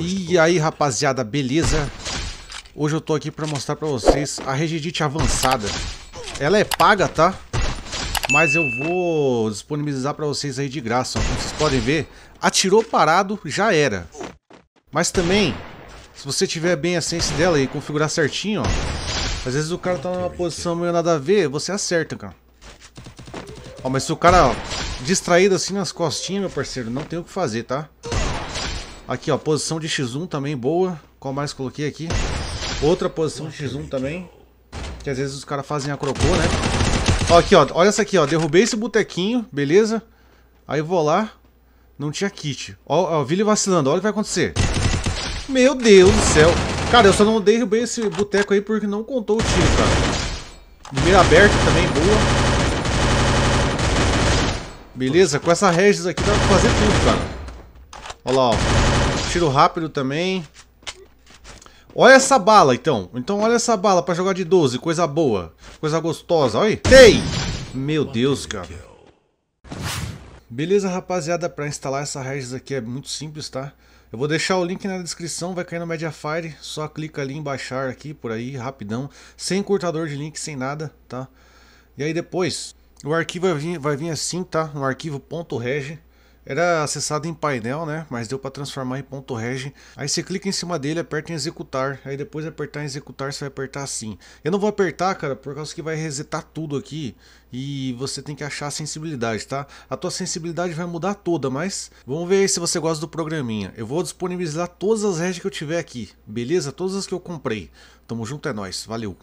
E aí rapaziada, beleza? Hoje eu tô aqui pra mostrar pra vocês a Regidite avançada Ela é paga, tá? Mas eu vou disponibilizar pra vocês aí de graça Como vocês podem ver, atirou parado, já era Mas também, se você tiver bem a sense dela e configurar certinho, ó Às vezes o cara tá numa posição meio nada a ver, você acerta, cara Ó, mas se o cara, ó, distraído assim nas costinhas, meu parceiro, não tem o que fazer, tá? Aqui, ó, posição de X1 também boa. Qual mais coloquei aqui? Outra posição de X1 também. Que às vezes os caras fazem a crocô, né? Ó, aqui, ó. Olha essa aqui, ó. Derrubei esse botequinho, beleza? Aí vou lá. Não tinha kit. Ó, ó, vi vacilando. Olha o que vai acontecer. Meu Deus do céu. Cara, eu só não derrubei esse boteco aí porque não contou o tiro, cara. Primeira aberta também, boa. Beleza? Com essa Regis aqui dá pra fazer tudo, cara. Olha lá, ó. Tiro rápido também. Olha essa bala, então. Então olha essa bala pra jogar de 12. Coisa boa. Coisa gostosa. Olha aí. Tem! Meu Deus, cara. Beleza, rapaziada. Pra instalar essa Regis aqui é muito simples, tá? Eu vou deixar o link na descrição, vai cair no Mediafire, só clica ali em baixar aqui, por aí, rapidão, sem cortador de link, sem nada, tá? E aí depois, o arquivo vai vir, vai vir assim, tá? Um arquivo .reg, era acessado em painel, né? Mas deu para transformar em ponto .reg. Aí você clica em cima dele, aperta em executar. Aí depois de apertar em executar, você vai apertar assim. Eu não vou apertar, cara, por causa que vai resetar tudo aqui. E você tem que achar a sensibilidade, tá? A tua sensibilidade vai mudar toda, mas... Vamos ver aí se você gosta do programinha. Eu vou disponibilizar todas as regs que eu tiver aqui, beleza? Todas as que eu comprei. Tamo junto, é nóis. Valeu!